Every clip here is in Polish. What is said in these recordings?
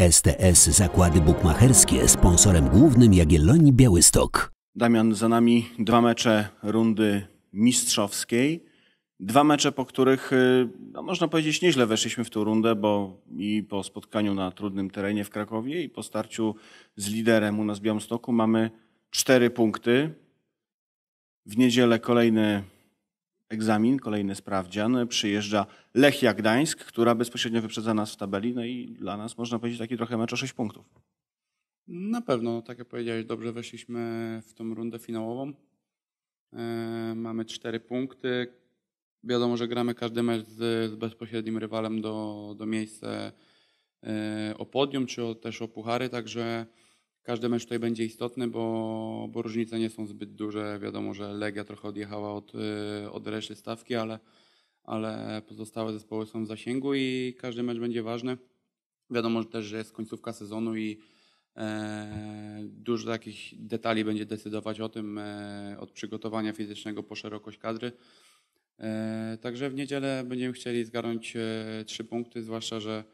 STS Zakłady Bukmacherskie sponsorem głównym Jagiellonii Białystok. Damian, za nami dwa mecze rundy mistrzowskiej. Dwa mecze, po których y, no, można powiedzieć nieźle weszliśmy w tę rundę, bo i po spotkaniu na trudnym terenie w Krakowie i po starciu z liderem u nas w Białymstoku mamy cztery punkty. W niedzielę kolejny egzamin, kolejny sprawdzian. Przyjeżdża Lechia Gdańsk, która bezpośrednio wyprzedza nas w tabeli. No i dla nas można powiedzieć taki trochę mecz o 6 punktów. Na pewno, tak jak powiedziałeś, dobrze weszliśmy w tą rundę finałową. E, mamy cztery punkty. Wiadomo, że gramy każdy mecz z, bezpośrednim rywalem do, do miejsca e, o podium, czy o, też o puchary, także każdy mecz tutaj będzie istotny, bo, bo różnice nie są zbyt duże. Wiadomo, że Legia trochę odjechała od, y, od reszty stawki, ale, ale pozostałe zespoły są w zasięgu i każdy mecz będzie ważny. Wiadomo że też, że jest końcówka sezonu i e, dużo takich detali będzie decydować o tym, e, od przygotowania fizycznego po szerokość kadry. E, także w niedzielę będziemy chcieli zgarnąć e, trzy punkty, zwłaszcza, że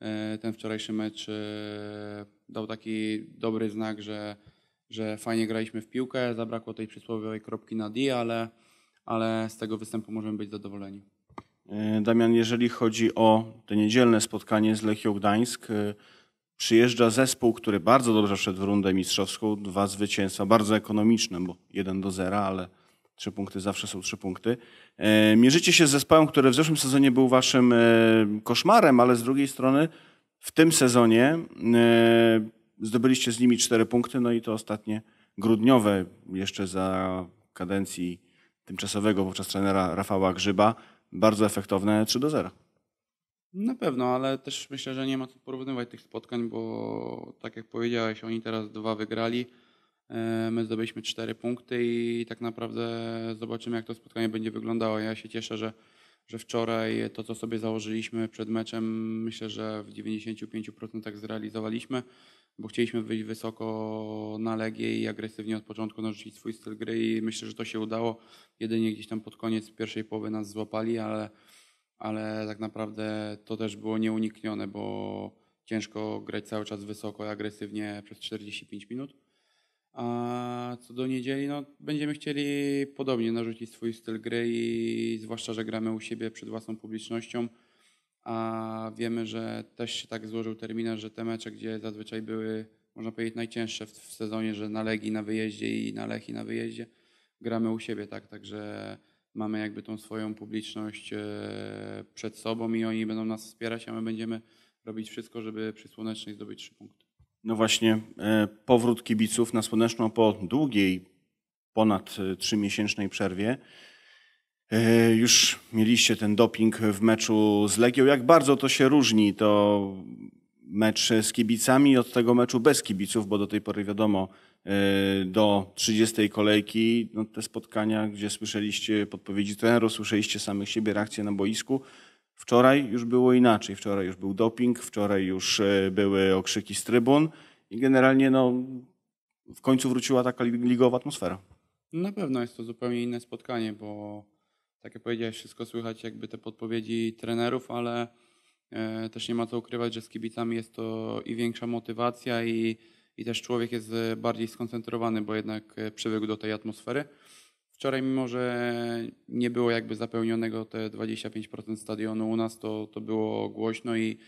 E, ten wczorajszy mecz e, dał taki dobry znak, że, że fajnie graliśmy w piłkę, zabrakło tej przysłowiowej kropki na D, ale, ale z tego występu możemy być zadowoleni. E, Damian, jeżeli chodzi o to niedzielne spotkanie z Lechią Gdańsk, przyjeżdża zespół, który bardzo dobrze wszedł w rundę mistrzowską, dwa zwycięstwa, bardzo ekonomiczne, bo 1 do zera, ale Trzy punkty zawsze są trzy punkty. E, mierzycie się z zespołem, który w zeszłym sezonie był waszym e, koszmarem, ale z drugiej strony w tym sezonie e, zdobyliście z nimi cztery punkty, no i to ostatnie grudniowe jeszcze za kadencji tymczasowego wówczas trenera Rafała Grzyba. Bardzo efektowne 3 do 0. Na pewno, ale też myślę, że nie ma co porównywać tych spotkań, bo tak jak powiedziałeś, oni teraz dwa wygrali. E, my zdobyliśmy cztery punkty i tak naprawdę zobaczymy, jak to spotkanie będzie wyglądało. Ja się cieszę, że, że wczoraj to, co sobie założyliśmy przed meczem, myślę, że w 95% zrealizowaliśmy, bo chcieliśmy wyjść wysoko na Legię i agresywnie od początku narzucić swój styl gry i myślę, że to się udało. Jedynie gdzieś tam pod koniec pierwszej połowy nas złapali, ale, ale tak naprawdę to też było nieuniknione, bo ciężko grać cały czas wysoko i agresywnie przez 45 minut a co do niedzieli, no, będziemy chcieli podobnie narzucić swój styl gry i zwłaszcza, że gramy u siebie przed własną publicznością, a wiemy, że też się tak złożył terminarz, że te mecze, gdzie zazwyczaj były, można powiedzieć, najcięższe w, w sezonie, że na Legii na wyjeździe i na Lechi na wyjeździe, gramy u siebie, tak, także mamy jakby tą swoją publiczność e, przed sobą i oni będą nas wspierać, a my będziemy robić wszystko, żeby przy Słonecznej zdobyć trzy punkty no właśnie e, powrót kibiców na Słoneczną po długiej, ponad e, trzymiesięcznej przerwie. E, już mieliście ten doping w meczu z Legią. Jak bardzo to się różni, to mecz z kibicami od tego meczu bez kibiców, bo do tej pory wiadomo, do 30 kolejki no te spotkania, gdzie słyszeliście podpowiedzi trenerów, słyszeliście samych siebie reakcje na boisku, Wczoraj już było inaczej. Wczoraj już był doping, wczoraj już e, były okrzyki z trybun i generalnie no, w końcu wróciła taka ligowa atmosfera. No, na pewno jest to zupełnie inne spotkanie, bo tak jak powiedziałeś, wszystko słychać jakby te podpowiedzi trenerów, ale e, też nie ma co ukrywać, że z kibicami jest to i większa motywacja i, i też człowiek jest bardziej skoncentrowany, bo jednak e, przywykł do tej atmosfery. Wczoraj, mimo że nie było jakby zapełnionego te 25% stadionu u nas, to, to było głośno i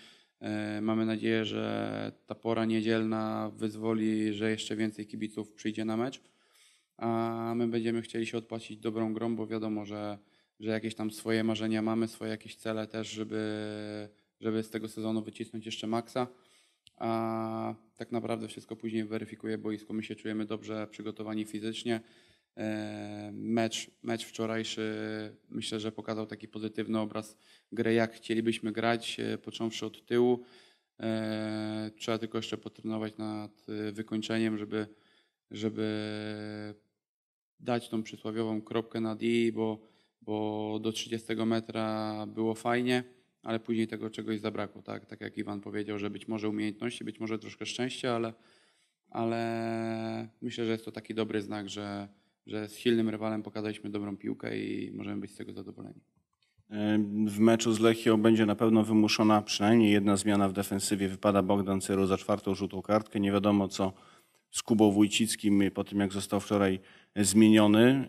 e, mamy nadzieję, że ta pora niedzielna wyzwoli, że jeszcze więcej kibiców przyjdzie na mecz. A my będziemy chcieli się odpłacić dobrą grą, bo wiadomo, że, że jakieś tam swoje marzenia mamy, swoje jakieś cele też, żeby, żeby z tego sezonu wycisnąć jeszcze maksa. A tak naprawdę wszystko później weryfikuje boisko. My się czujemy dobrze przygotowani fizycznie. E, mecz, mecz wczorajszy e, myślę, że pokazał taki pozytywny obraz gry, jak chcielibyśmy grać, e, począwszy od tyłu. Trzeba tylko jeszcze potrenować nad wykończeniem, żeby, żeby dać tą przysłowiową kropkę na D, bo, bo do 30 metra było fajnie, ale później tego czegoś zabrakło. Tak, tak jak Iwan powiedział, że być może umiejętności, być może troszkę szczęścia, ale, ale myślę, że jest to taki dobry znak, że, że z silnym rywalem pokazaliśmy dobrą piłkę i możemy być z tego zadowoleni. W meczu z Lechią będzie na pewno wymuszona przynajmniej jedna zmiana w defensywie. Wypada Bogdan Cyru za czwartą żółtą kartkę. Nie wiadomo co z Kubą Wójcickim po tym, jak został wczoraj e, zmieniony. E,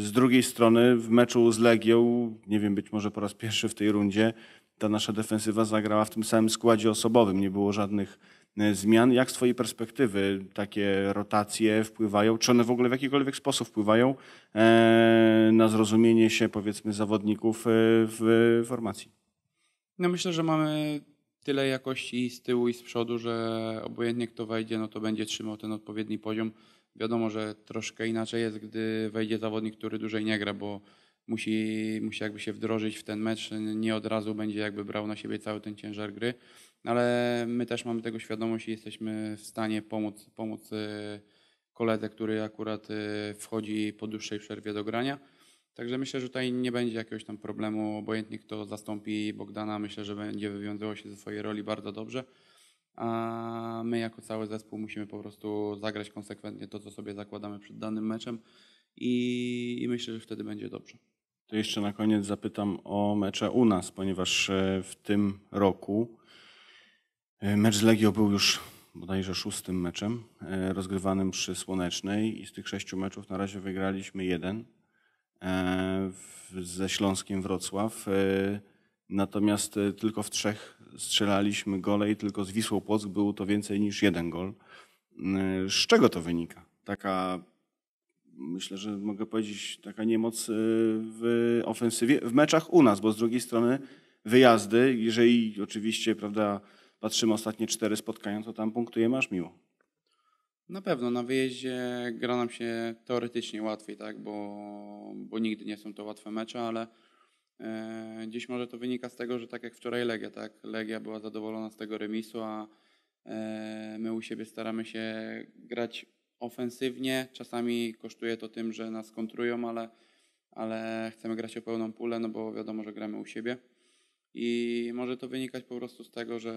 z drugiej strony w meczu z Legią, nie wiem, być może po raz pierwszy w tej rundzie, ta nasza defensywa zagrała w tym samym składzie osobowym. Nie było żadnych E, zmian. Jak z Twojej perspektywy takie rotacje wpływają? Czy one w ogóle w jakikolwiek sposób wpływają e, na zrozumienie się, powiedzmy, zawodników e, w formacji? No myślę, że mamy tyle jakości z tyłu i z przodu, że obojętnie kto wejdzie, no to będzie trzymał ten odpowiedni poziom. Wiadomo, że troszkę inaczej jest, gdy wejdzie zawodnik, który dłużej nie gra, bo musi, musi jakby się wdrożyć w ten mecz, nie od razu będzie jakby brał na siebie cały ten ciężar gry, no ale my też mamy tego świadomość i jesteśmy w stanie pomóc, pomóc e, koledze, który akurat e, wchodzi po dłuższej przerwie do grania. Także myślę, że tutaj nie będzie jakiegoś tam problemu, obojętnie kto zastąpi Bogdana, myślę, że będzie wywiązywał się ze swojej roli bardzo dobrze, a my jako cały zespół musimy po prostu zagrać konsekwentnie to, co sobie zakładamy przed danym meczem i, i myślę, że wtedy będzie dobrze to jeszcze na koniec zapytam o mecze u nas, ponieważ e, w tym roku e, mecz z Legio był już bodajże szóstym meczem e, rozgrywanym przy Słonecznej i z tych sześciu meczów na razie wygraliśmy jeden ze Śląskiem Wrocław. Natomiast tylko w trzech strzelaliśmy gole i tylko z Wisłą Płock był to więcej niż jeden gol. Z czego to wynika? Taka myślę, że mogę powiedzieć, taka niemoc e, w ofensywie, w meczach u nas, bo z drugiej strony wyjazdy, jeżeli oczywiście, prawda, patrzymy ostatnie cztery spotkania, to tam punktujemy aż miło. Na pewno, na wyjeździe gra nam się teoretycznie łatwiej, tak, bo, bo nigdy nie są to łatwe mecze, ale e, dziś może to wynika z tego, że tak jak wczoraj Legia, tak, Legia była zadowolona z tego remisu, a e, my u siebie staramy się grać ofensywnie. Czasami kosztuje to tym, że nas kontrują, ale, ale chcemy grać o pełną pulę, no bo wiadomo, że gramy u siebie. I może to wynikać po prostu z tego, że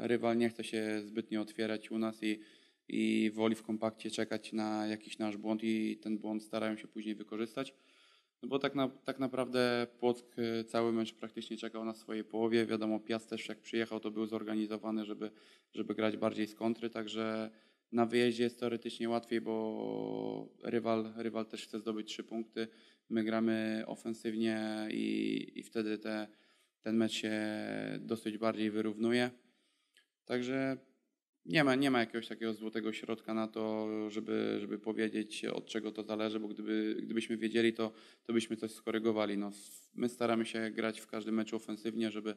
rywal nie chce się zbytnio otwierać u nas i, i woli w kompakcie czekać na jakiś nasz błąd i ten błąd starają się później wykorzystać. No bo tak, na, tak naprawdę Płock y, cały mecz praktycznie czekał na swojej połowie. Wiadomo, Piast też jak przyjechał, to był zorganizowany, żeby, żeby grać bardziej z kontry, także na wyjeździe jest teoretycznie łatwiej, bo rywal, rywal też chce zdobyć trzy punkty. My gramy ofensywnie i, i wtedy te, ten mecz się dosyć bardziej wyrównuje. Także nie ma, nie ma jakiegoś takiego złotego środka na to, żeby, żeby powiedzieć od czego to zależy, bo gdyby, gdybyśmy wiedzieli, to, to byśmy coś skorygowali. No, my staramy się grać w każdym meczu ofensywnie, żeby,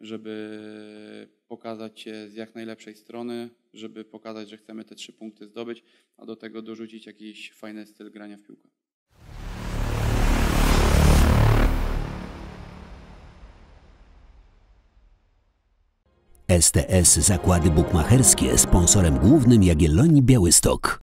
żeby pokazać się z jak najlepszej strony, żeby pokazać, że chcemy te trzy punkty zdobyć, a do tego dorzucić jakiś fajny styl grania w piłkę. STS Zakłady Bukmacherskie sponsorem głównym Jagiellonii Białystok.